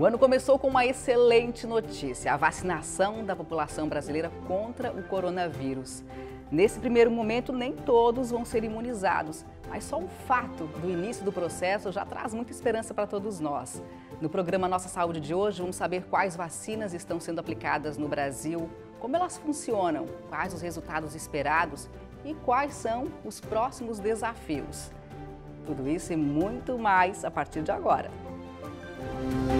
O ano começou com uma excelente notícia: a vacinação da população brasileira contra o coronavírus. Nesse primeiro momento, nem todos vão ser imunizados, mas só o fato do início do processo já traz muita esperança para todos nós. No programa Nossa Saúde de hoje, vamos saber quais vacinas estão sendo aplicadas no Brasil, como elas funcionam, quais os resultados esperados e quais são os próximos desafios. Tudo isso e muito mais a partir de agora. Música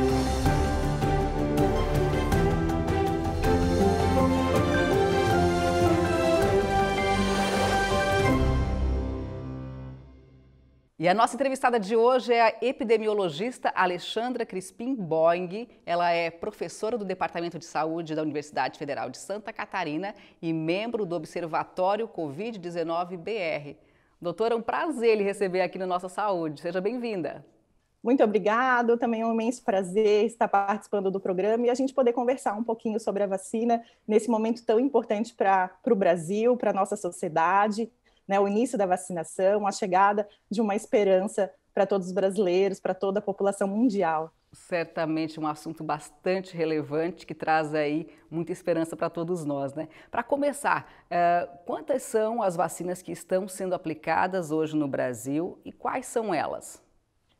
E a nossa entrevistada de hoje é a epidemiologista Alexandra Crispim Boing. Ela é professora do Departamento de Saúde da Universidade Federal de Santa Catarina e membro do Observatório Covid-19 BR. Doutora, é um prazer lhe receber aqui no Nossa Saúde. Seja bem-vinda. Muito obrigado. Também é um imenso prazer estar participando do programa e a gente poder conversar um pouquinho sobre a vacina nesse momento tão importante para o Brasil, para a nossa sociedade né, o início da vacinação, a chegada de uma esperança para todos os brasileiros, para toda a população mundial. Certamente um assunto bastante relevante que traz aí muita esperança para todos nós, né? Para começar, uh, quantas são as vacinas que estão sendo aplicadas hoje no Brasil e quais são elas?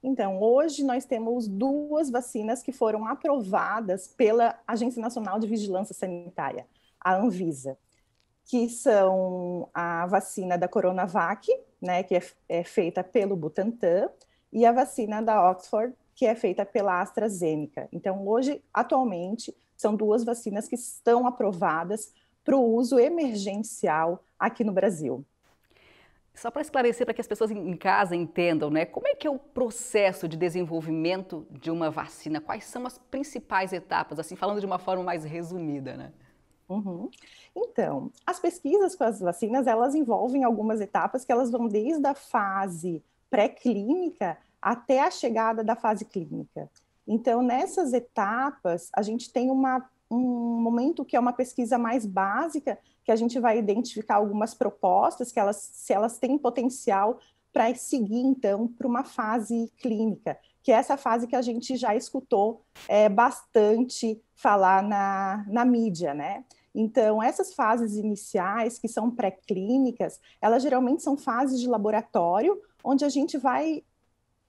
Então, hoje nós temos duas vacinas que foram aprovadas pela Agência Nacional de Vigilância Sanitária, a Anvisa que são a vacina da Coronavac, né, que é, é feita pelo Butantan, e a vacina da Oxford, que é feita pela AstraZeneca. Então, hoje, atualmente, são duas vacinas que estão aprovadas para o uso emergencial aqui no Brasil. Só para esclarecer, para que as pessoas em casa entendam, né? Como é que é o processo de desenvolvimento de uma vacina? Quais são as principais etapas? Assim, falando de uma forma mais resumida, né? Uhum. Então, as pesquisas com as vacinas, elas envolvem algumas etapas que elas vão desde a fase pré-clínica até a chegada da fase clínica. Então, nessas etapas, a gente tem uma, um momento que é uma pesquisa mais básica, que a gente vai identificar algumas propostas que elas, se elas têm potencial para seguir então para uma fase clínica, que é essa fase que a gente já escutou é, bastante falar na, na mídia, né? Então, essas fases iniciais, que são pré-clínicas, elas geralmente são fases de laboratório, onde a gente vai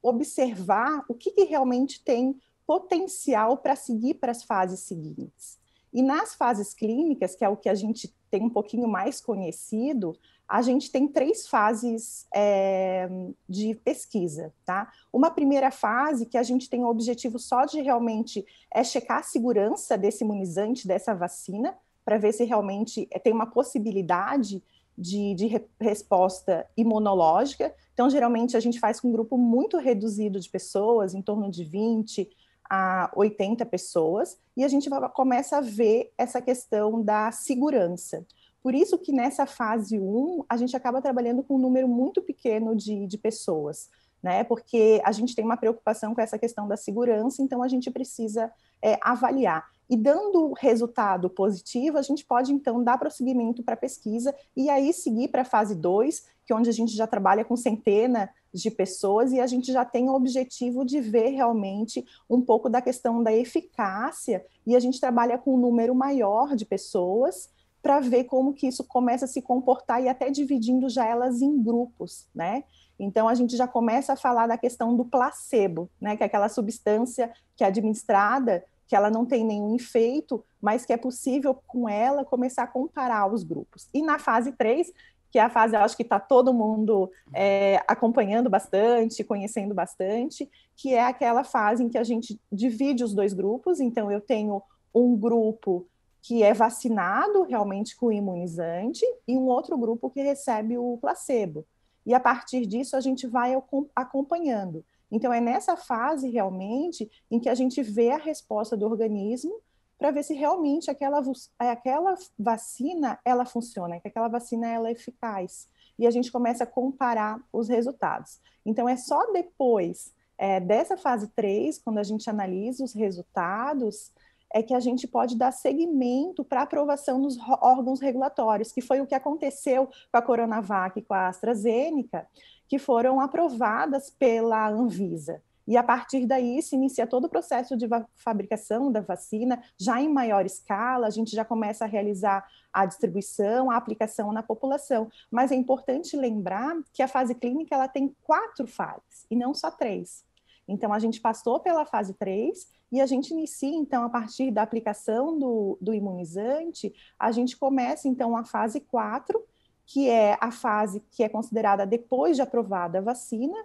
observar o que, que realmente tem potencial para seguir para as fases seguintes. E nas fases clínicas, que é o que a gente tem um pouquinho mais conhecido, a gente tem três fases é, de pesquisa, tá? Uma primeira fase que a gente tem o objetivo só de realmente é checar a segurança desse imunizante, dessa vacina, para ver se realmente eh, tem uma possibilidade de, de re resposta imunológica. Então, geralmente, a gente faz com um grupo muito reduzido de pessoas, em torno de 20 a 80 pessoas, e a gente vai, começa a ver essa questão da segurança. Por isso que nessa fase 1, a gente acaba trabalhando com um número muito pequeno de, de pessoas, né? Porque a gente tem uma preocupação com essa questão da segurança, então a gente precisa é, avaliar. E dando resultado positivo, a gente pode então dar prosseguimento para a pesquisa e aí seguir para a fase 2, que é onde a gente já trabalha com centenas de pessoas e a gente já tem o objetivo de ver realmente um pouco da questão da eficácia e a gente trabalha com um número maior de pessoas para ver como que isso começa a se comportar e até dividindo já elas em grupos, né? Então a gente já começa a falar da questão do placebo, né, que é aquela substância que é administrada que ela não tem nenhum efeito, mas que é possível com ela começar a comparar os grupos. E na fase 3, que é a fase, acho que está todo mundo é, acompanhando bastante, conhecendo bastante, que é aquela fase em que a gente divide os dois grupos. Então, eu tenho um grupo que é vacinado realmente com imunizante e um outro grupo que recebe o placebo. E a partir disso, a gente vai acompanhando. Então, é nessa fase realmente em que a gente vê a resposta do organismo para ver se realmente aquela, aquela vacina ela funciona, que aquela vacina ela é eficaz. E a gente começa a comparar os resultados. Então, é só depois é, dessa fase 3, quando a gente analisa os resultados, é que a gente pode dar seguimento para aprovação nos órgãos regulatórios, que foi o que aconteceu com a Coronavac e com a AstraZeneca, que foram aprovadas pela Anvisa. E a partir daí se inicia todo o processo de fabricação da vacina, já em maior escala, a gente já começa a realizar a distribuição, a aplicação na população. Mas é importante lembrar que a fase clínica ela tem quatro fases e não só três. Então, a gente passou pela fase 3 e a gente inicia, então, a partir da aplicação do, do imunizante, a gente começa, então, a fase 4, que é a fase que é considerada depois de aprovada a vacina,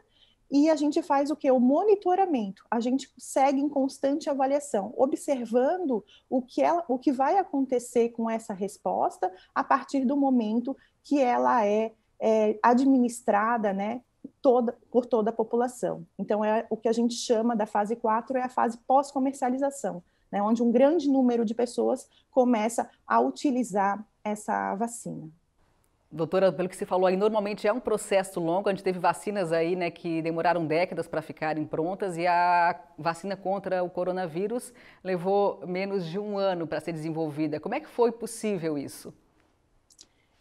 e a gente faz o que? O monitoramento. A gente segue em constante avaliação, observando o que, ela, o que vai acontecer com essa resposta a partir do momento que ela é, é administrada né, toda, por toda a população. Então, é o que a gente chama da fase 4 é a fase pós-comercialização, né, onde um grande número de pessoas começa a utilizar essa vacina. Doutora, pelo que você falou aí, normalmente é um processo longo. A gente teve vacinas aí, né, que demoraram décadas para ficarem prontas e a vacina contra o coronavírus levou menos de um ano para ser desenvolvida. Como é que foi possível isso?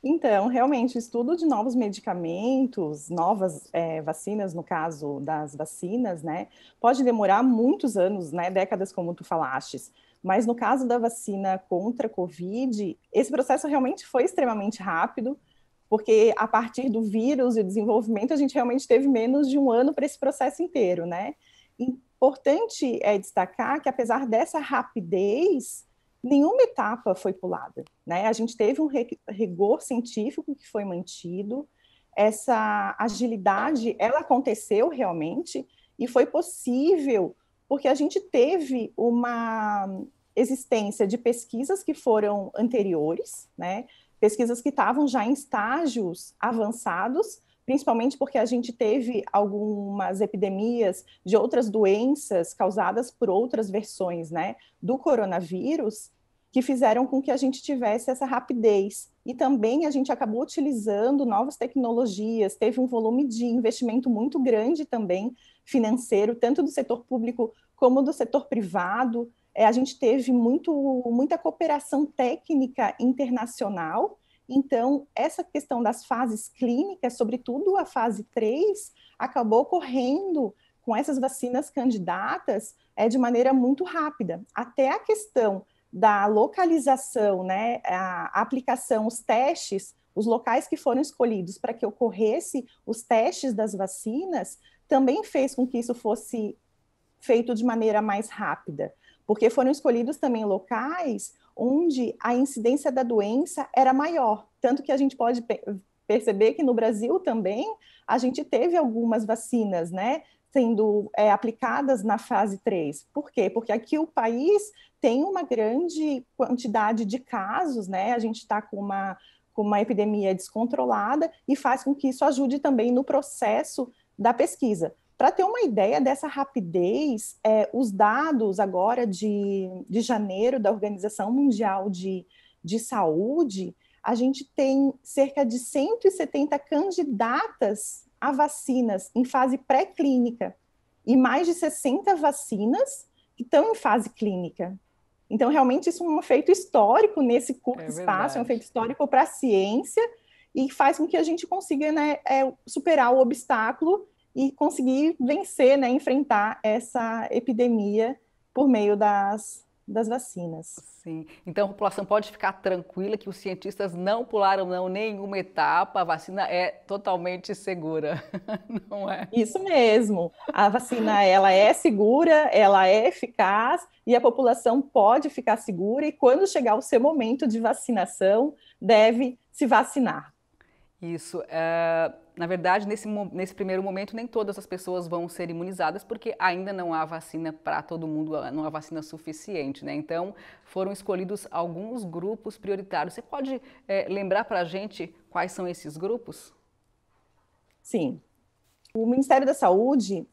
Então, realmente, o estudo de novos medicamentos, novas é, vacinas, no caso das vacinas, né, pode demorar muitos anos, né, décadas, como tu falaste. Mas no caso da vacina contra a Covid, esse processo realmente foi extremamente rápido, porque a partir do vírus e o desenvolvimento, a gente realmente teve menos de um ano para esse processo inteiro, né? Importante é destacar que, apesar dessa rapidez, nenhuma etapa foi pulada. Né? A gente teve um rigor científico que foi mantido, essa agilidade ela aconteceu realmente e foi possível porque a gente teve uma existência de pesquisas que foram anteriores, né? pesquisas que estavam já em estágios avançados, principalmente porque a gente teve algumas epidemias de outras doenças causadas por outras versões né, do coronavírus, que fizeram com que a gente tivesse essa rapidez. E também a gente acabou utilizando novas tecnologias, teve um volume de investimento muito grande também, financeiro, tanto do setor público como do setor privado. É, a gente teve muito, muita cooperação técnica internacional. Então, essa questão das fases clínicas, sobretudo a fase 3, acabou correndo com essas vacinas candidatas é, de maneira muito rápida. Até a questão da localização, né, a aplicação, os testes, os locais que foram escolhidos para que ocorresse os testes das vacinas, também fez com que isso fosse feito de maneira mais rápida, porque foram escolhidos também locais onde a incidência da doença era maior, tanto que a gente pode perceber que no Brasil também a gente teve algumas vacinas, né, sendo é, aplicadas na fase 3. Por quê? Porque aqui o país tem uma grande quantidade de casos, né? A gente está com uma, com uma epidemia descontrolada e faz com que isso ajude também no processo da pesquisa. Para ter uma ideia dessa rapidez, é, os dados agora de, de janeiro da Organização Mundial de, de Saúde, a gente tem cerca de 170 candidatas a vacinas em fase pré-clínica e mais de 60 vacinas que estão em fase clínica. Então, realmente, isso é um feito histórico nesse curto é espaço, é um feito histórico para a ciência e faz com que a gente consiga né, é, superar o obstáculo e conseguir vencer, né, enfrentar essa epidemia por meio das das vacinas. Sim. Então a população pode ficar tranquila que os cientistas não pularam não nenhuma etapa, a vacina é totalmente segura, não é? Isso mesmo. A vacina ela é segura, ela é eficaz e a população pode ficar segura e quando chegar o seu momento de vacinação, deve se vacinar. Isso. É na verdade, nesse, nesse primeiro momento, nem todas as pessoas vão ser imunizadas, porque ainda não há vacina para todo mundo, ah, não há vacina suficiente, né? Então, foram escolhidos alguns grupos prioritários. Você pode é, lembrar para a gente quais são esses grupos? Sim. O Ministério da Saúde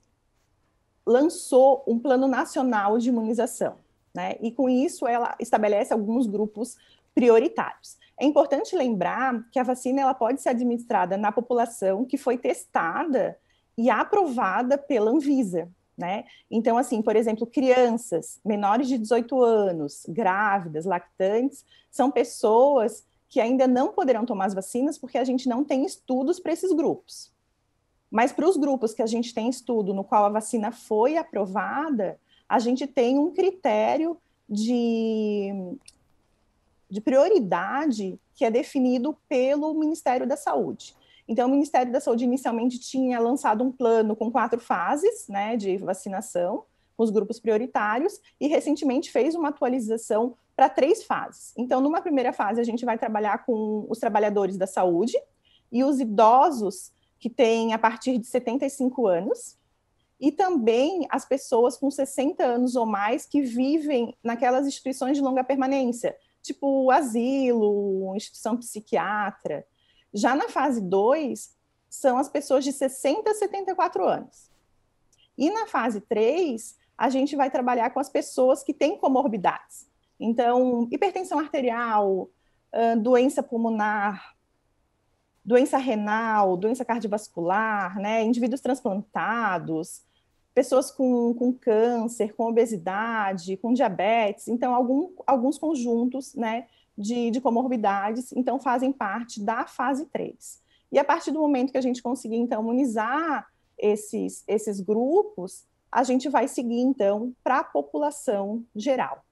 lançou um plano nacional de imunização, né? E com isso ela estabelece alguns grupos prioritários. É importante lembrar que a vacina ela pode ser administrada na população que foi testada e aprovada pela Anvisa, né? Então, assim, por exemplo, crianças menores de 18 anos, grávidas, lactantes, são pessoas que ainda não poderão tomar as vacinas porque a gente não tem estudos para esses grupos. Mas para os grupos que a gente tem estudo no qual a vacina foi aprovada, a gente tem um critério de de prioridade que é definido pelo Ministério da Saúde. Então, o Ministério da Saúde inicialmente tinha lançado um plano com quatro fases né, de vacinação, com os grupos prioritários, e recentemente fez uma atualização para três fases. Então, numa primeira fase, a gente vai trabalhar com os trabalhadores da saúde e os idosos que têm a partir de 75 anos, e também as pessoas com 60 anos ou mais que vivem naquelas instituições de longa permanência, tipo asilo, instituição psiquiatra. Já na fase 2, são as pessoas de 60 a 74 anos. E na fase 3, a gente vai trabalhar com as pessoas que têm comorbidades. Então, hipertensão arterial, ah, doença pulmonar, doença renal, doença cardiovascular, né? indivíduos transplantados, pessoas com, com câncer, com obesidade, com diabetes, então algum, alguns conjuntos né, de, de comorbidades, então fazem parte da fase 3. E a partir do momento que a gente conseguir, então, imunizar esses, esses grupos, a gente vai seguir, então, para a população geral.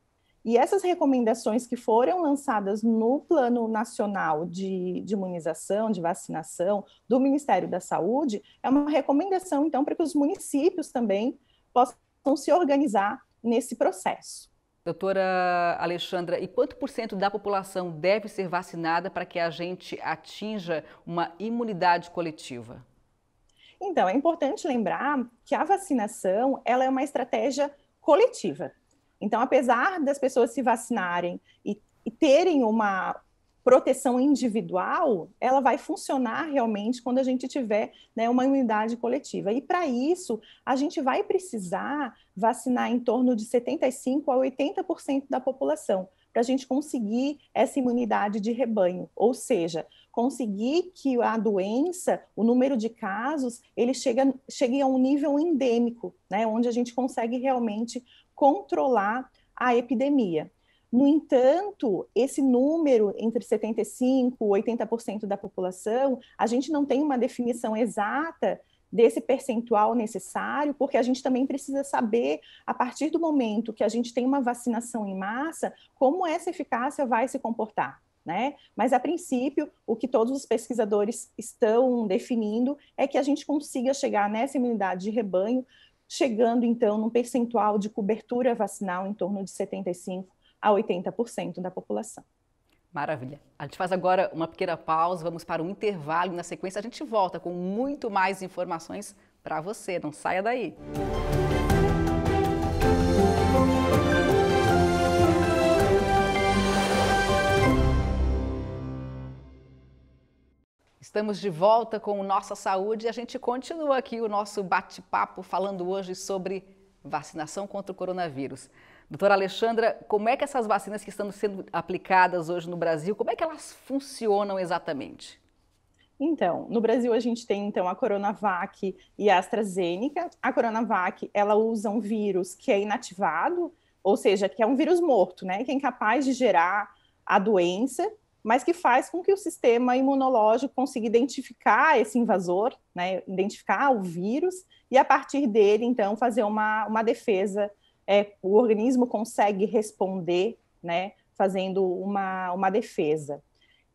E essas recomendações que foram lançadas no Plano Nacional de, de, Imunização, de Vacinação, do Ministério da Saúde, é uma recomendação, então, para que os municípios também possam se organizar nesse processo. Doutora Alexandra, e quanto por cento da população deve ser vacinada para que a gente atinja uma imunidade coletiva? Então, é importante lembrar que a vacinação ela é uma estratégia coletiva. Então, apesar das pessoas se vacinarem e, e terem uma proteção individual, ela vai funcionar realmente quando a gente tiver né, uma imunidade coletiva. E para isso, a gente vai precisar vacinar em torno de 75% a 80% da população, para a gente conseguir essa imunidade de rebanho, ou seja, conseguir que a doença, o número de casos, ele chega, chegue a um nível endêmico, né, onde a gente consegue realmente controlar a epidemia. No entanto, esse número entre 75% e 80% da população, a gente não tem uma definição exata desse percentual necessário, porque a gente também precisa saber, a partir do momento que a gente tem uma vacinação em massa, como essa eficácia vai se comportar. Né? Mas, a princípio, o que todos os pesquisadores estão definindo é que a gente consiga chegar nessa imunidade de rebanho chegando então num percentual de cobertura vacinal em torno de 75 a 80% da população. Maravilha. A gente faz agora uma pequena pausa, vamos para um intervalo. Na sequência, a gente volta com muito mais informações para você. Não saia daí. Música Estamos de volta com Nossa Saúde e a gente continua aqui o nosso bate-papo falando hoje sobre vacinação contra o coronavírus. Doutora Alexandra, como é que essas vacinas que estão sendo aplicadas hoje no Brasil, como é que elas funcionam exatamente? Então, no Brasil a gente tem então a Coronavac e a AstraZeneca. A Coronavac, ela usa um vírus que é inativado, ou seja, que é um vírus morto, né, que é incapaz de gerar a doença mas que faz com que o sistema imunológico consiga identificar esse invasor, né, identificar o vírus, e a partir dele, então, fazer uma, uma defesa. É, o organismo consegue responder, né, fazendo uma, uma defesa.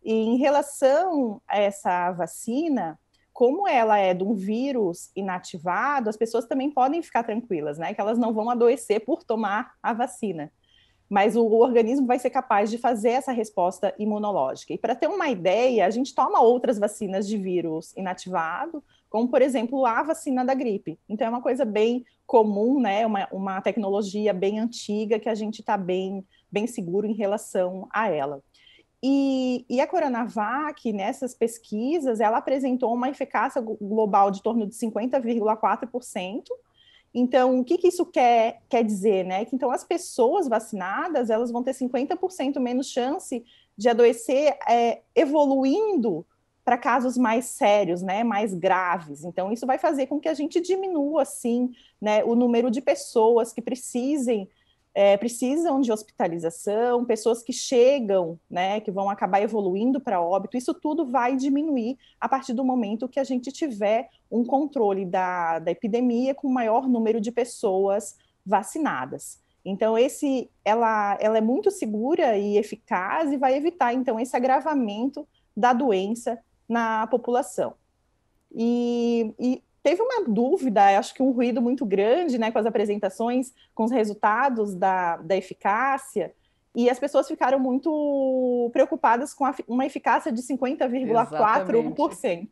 E em relação a essa vacina, como ela é de um vírus inativado, as pessoas também podem ficar tranquilas, né, que elas não vão adoecer por tomar a vacina mas o organismo vai ser capaz de fazer essa resposta imunológica. E para ter uma ideia, a gente toma outras vacinas de vírus inativado, como por exemplo a vacina da gripe. Então é uma coisa bem comum, né? Uma, uma tecnologia bem antiga que a gente está bem, bem seguro em relação a ela. E, e, a Coronavac, nessas pesquisas, ela apresentou uma eficácia global de torno de 50,4%, então, o que, que isso quer, quer dizer, né? Que então as pessoas vacinadas elas vão ter 50% menos chance de adoecer é, evoluindo para casos mais sérios, né, mais graves. Então isso vai fazer com que a gente diminua assim, né, o número de pessoas que precisem é, precisam de hospitalização, pessoas que chegam, né, que vão acabar evoluindo para óbito, isso tudo vai diminuir a partir do momento que a gente tiver um controle da, da epidemia com maior número de pessoas vacinadas. Então, esse, ela, ela é muito segura e eficaz e vai evitar, então, esse agravamento da doença na população. E, e teve uma dúvida, acho que um ruído muito grande né, com as apresentações, com os resultados da, da eficácia, e as pessoas ficaram muito preocupadas com a, uma eficácia de 50,4%.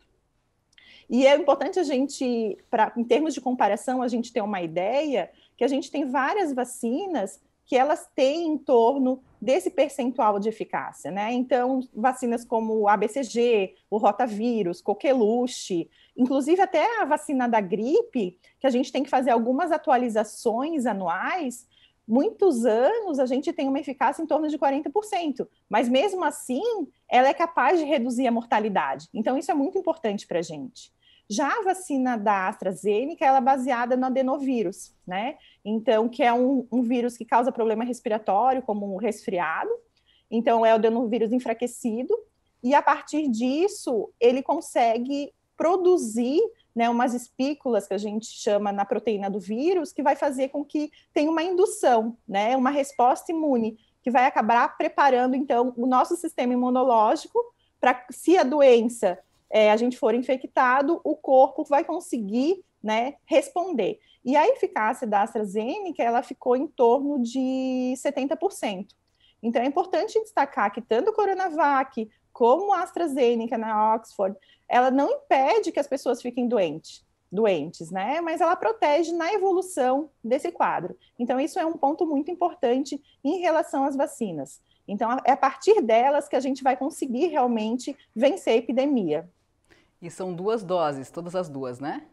E é importante a gente, pra, em termos de comparação, a gente ter uma ideia que a gente tem várias vacinas que elas têm em torno desse percentual de eficácia, né? Então, vacinas como o ABCG, o rotavírus, coqueluche, inclusive até a vacina da gripe, que a gente tem que fazer algumas atualizações anuais, muitos anos a gente tem uma eficácia em torno de 40%, mas mesmo assim ela é capaz de reduzir a mortalidade. Então, isso é muito importante para a gente. Já a vacina da AstraZeneca, ela é baseada no adenovírus, né? Então, que é um, um vírus que causa problema respiratório, como um resfriado. Então, é o adenovírus enfraquecido. E a partir disso, ele consegue produzir né, umas espículas que a gente chama na proteína do vírus, que vai fazer com que tenha uma indução, né, uma resposta imune, que vai acabar preparando, então, o nosso sistema imunológico para, se a doença é, a gente for infectado, o corpo vai conseguir né, responder. E a eficácia da AstraZeneca, ela ficou em torno de 70%. Então, é importante destacar que tanto o Coronavac como a AstraZeneca na Oxford, ela não impede que as pessoas fiquem doentes, doentes, né? Mas ela protege na evolução desse quadro. Então, isso é um ponto muito importante em relação às vacinas. Então, é a partir delas que a gente vai conseguir realmente vencer a epidemia. E são duas doses, todas as duas, né?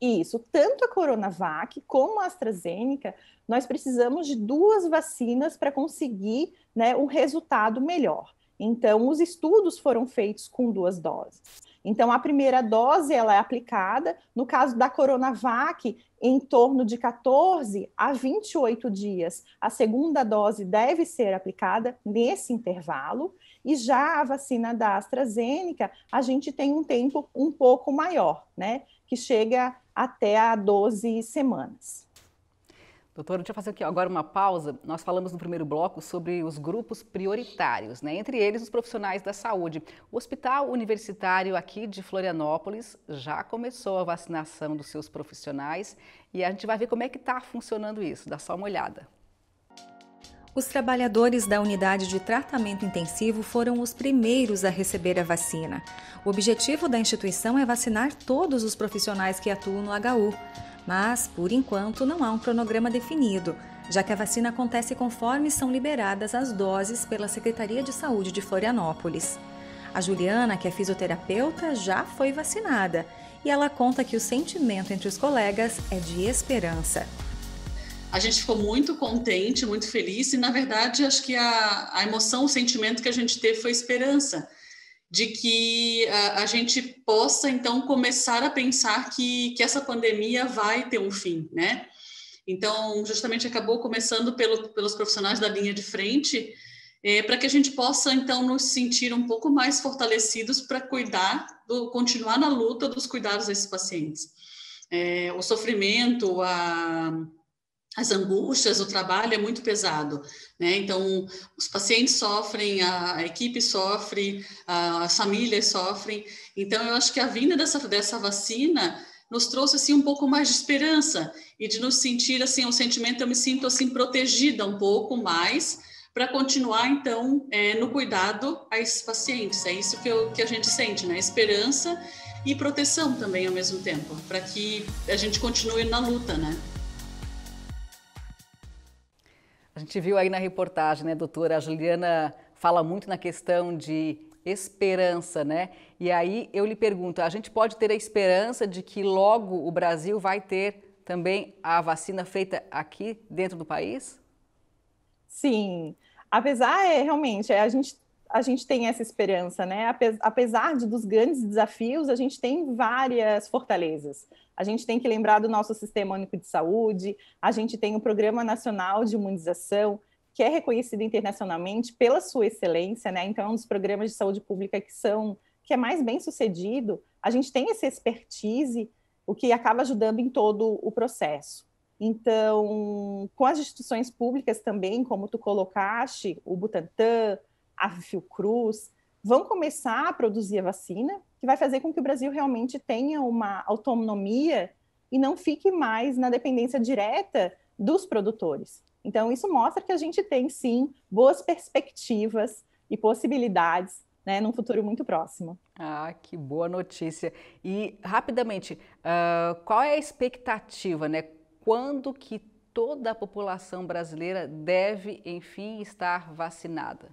Isso, tanto a Coronavac como a AstraZeneca, nós precisamos de duas vacinas para conseguir né, um resultado melhor. Então, os estudos foram feitos com duas doses. Então, a primeira dose ela é aplicada, no caso da Coronavac, em torno de 14 a 28 dias. A segunda dose deve ser aplicada nesse intervalo, e já a vacina da AstraZeneca, a gente tem um tempo um pouco maior, né? Que chega até a 12 semanas. Doutora, deixa eu fazer aqui agora uma pausa. Nós falamos no primeiro bloco sobre os grupos prioritários, né? entre eles os profissionais da saúde. O Hospital Universitário aqui de Florianópolis já começou a vacinação dos seus profissionais e a gente vai ver como é que está funcionando isso. Dá só uma olhada. Os trabalhadores da unidade de tratamento intensivo foram os primeiros a receber a vacina. O objetivo da instituição é vacinar todos os profissionais que atuam no HU mas, por enquanto, não há um cronograma definido, já que a vacina acontece conforme são liberadas as doses pela Secretaria de Saúde de Florianópolis. A Juliana, que é fisioterapeuta, já foi vacinada e ela conta que o sentimento entre os colegas é de esperança. A gente ficou muito contente, muito feliz e, na verdade, acho que a, a emoção, o sentimento que a gente teve foi esperança de que a, a, gente possa então começar a pensar que, que essa pandemia vai ter um fim, né? Então, justamente acabou começando pelo, pelos profissionais da linha de frente, é, para que a gente possa então nos sentir um pouco mais fortalecidos para cuidar, do, continuar na luta dos cuidados desses pacientes. É, o sofrimento, a as angústias, o trabalho é muito pesado, né? Então, os pacientes sofrem, a, equipe sofre, a, as famílias sofrem. Então, eu acho que a vinda dessa, dessa vacina nos trouxe assim um pouco mais de esperança e de nos sentir assim um sentimento eu me sinto assim protegida um pouco mais para continuar então é, no cuidado a esses pacientes é isso que, eu, que a gente sente né esperança e proteção também ao mesmo tempo para que a gente continue na luta né a gente viu aí na reportagem, né, doutora? A Juliana fala muito na questão de esperança, né? E aí eu lhe pergunto: a gente pode ter a esperança de que logo o Brasil vai ter também a vacina feita aqui dentro do país? Sim. Apesar, é, realmente, é, a gente a gente tem essa esperança, né? Apesar de, dos grandes desafios, a gente tem várias fortalezas. A gente tem que lembrar do nosso Sistema Único de Saúde, a gente tem o Programa Nacional de Imunização, que é reconhecido internacionalmente pela sua excelência, né? Então, é um dos programas de saúde pública que são que é mais bem sucedido. A gente tem essa expertise, o que acaba ajudando em todo o processo. Então, com as instituições públicas também, como tu colocaste, o Butantan, a Fiocruz, vão começar a produzir a vacina, que vai fazer com que o Brasil realmente tenha uma autonomia e não fique mais na dependência direta dos produtores. Então, isso mostra que a gente tem, sim, boas perspectivas e possibilidades né, num futuro muito próximo. Ah, que boa notícia. E, rapidamente, uh, qual é a expectativa, né? Quando que toda a população brasileira deve, enfim, estar vacinada?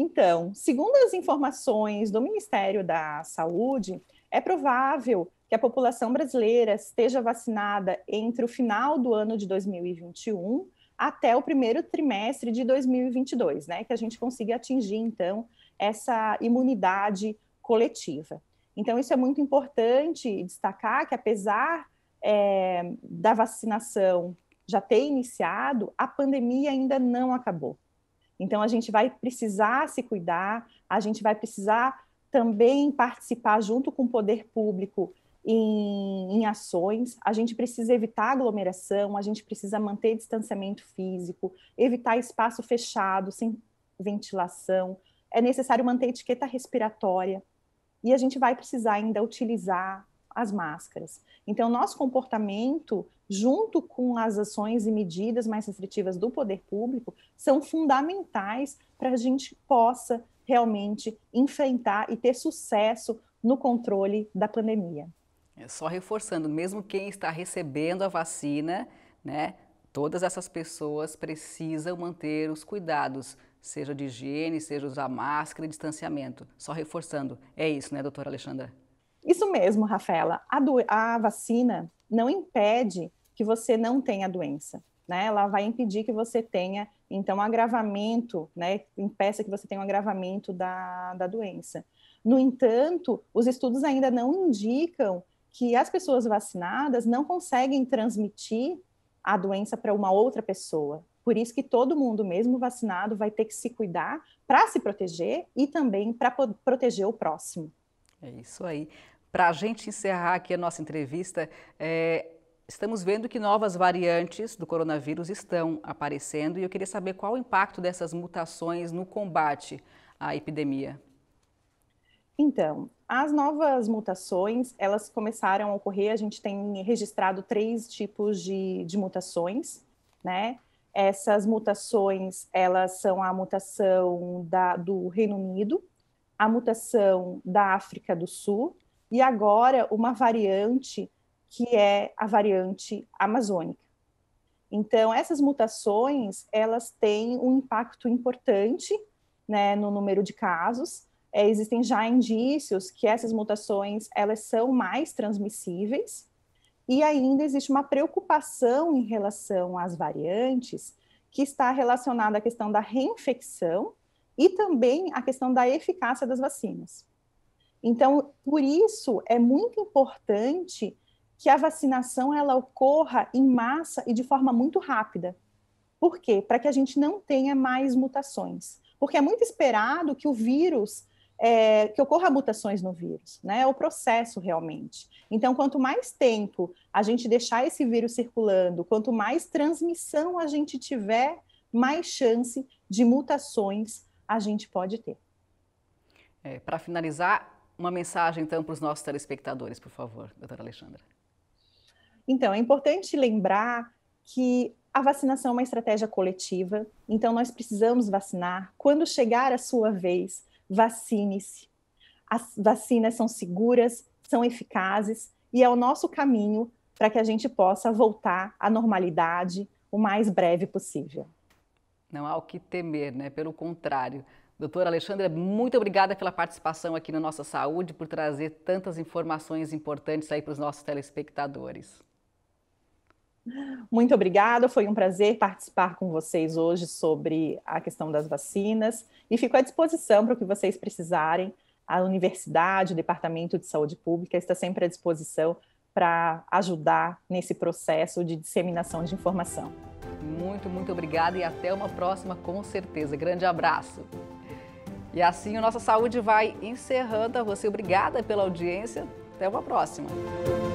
Então, segundo as informações do Ministério da Saúde, é provável que a população brasileira esteja vacinada entre o final do ano de 2021 até o primeiro trimestre de 2022, né? Que a gente consiga atingir, então, essa imunidade coletiva. Então, isso é muito importante destacar que, apesar é, da vacinação já ter iniciado, a pandemia ainda não acabou. Então, a gente vai precisar se cuidar, a gente vai precisar também participar junto com o poder público em, em, ações, a gente precisa evitar aglomeração, a gente precisa manter distanciamento físico, evitar espaço fechado, sem ventilação, é necessário manter etiqueta respiratória, e a gente vai precisar ainda utilizar as máscaras. Então, nosso comportamento, junto com as ações e medidas mais restritivas do poder público, são fundamentais para a gente possa realmente enfrentar e ter sucesso no controle da pandemia. É só reforçando, mesmo quem está recebendo a vacina, né, todas essas pessoas precisam manter os cuidados, seja de higiene, seja usar máscara e distanciamento. Só reforçando, é isso, né, doutora Alexandra? Isso mesmo, Rafaela. A, do... a vacina não impede que você não tenha a doença. Né, ela vai impedir que você tenha, então, agravamento, né, impeça que você tenha um agravamento da, da doença. No entanto, os estudos ainda não indicam que as pessoas vacinadas não conseguem transmitir a doença para uma outra pessoa. Por isso que todo mundo, mesmo vacinado, vai ter que se cuidar para se proteger e também para proteger o próximo. É isso aí. Para a gente encerrar aqui a nossa entrevista, é, estamos vendo que novas variantes do coronavírus estão aparecendo e eu queria saber qual o impacto dessas mutações no combate à epidemia. Então, as novas mutações, elas começaram a ocorrer, a gente tem registrado três tipos de, de mutações, né? Essas mutações, elas são a mutação da, do Reino Unido, a mutação da África do Sul e agora uma variante que é a variante amazônica. Então, essas mutações, elas têm um impacto importante né, no número de casos. É, existem já indícios que essas mutações, elas são mais transmissíveis. E ainda existe uma preocupação em relação às variantes, que está relacionada à questão da reinfecção e também à questão da eficácia das vacinas. Então, por isso é muito importante que a vacinação ela ocorra em massa e de forma muito rápida. Por quê? Para que a gente não tenha mais mutações. Porque é muito esperado que o vírus, é, que ocorra mutações no vírus, né? É o processo realmente. Então, quanto mais tempo a gente deixar esse vírus circulando, quanto mais transmissão a gente tiver, mais chance de mutações a gente pode ter. É, Para finalizar, uma mensagem, então, para os nossos telespectadores, por favor, doutora Alexandra. Então, é importante lembrar que a vacinação é uma estratégia coletiva, então nós precisamos vacinar. Quando chegar a sua vez, vacine-se. As vacinas são seguras, são eficazes e é o nosso caminho para que a gente possa voltar à normalidade o mais breve possível. Não há o que temer, né? Pelo contrário, Doutora Alexandra, muito obrigada pela participação aqui no Nossa Saúde, por trazer tantas informações importantes aí para os nossos telespectadores. Muito obrigada, foi um prazer participar com vocês hoje sobre a questão das vacinas e fico à disposição para o que vocês precisarem. A universidade, o Departamento de Saúde Pública está sempre à disposição para ajudar nesse processo de disseminação de informação. Muito, muito obrigada e até uma próxima, com certeza. Grande abraço! E assim o Nossa Saúde vai encerrando. A você, obrigada pela audiência. Até uma próxima.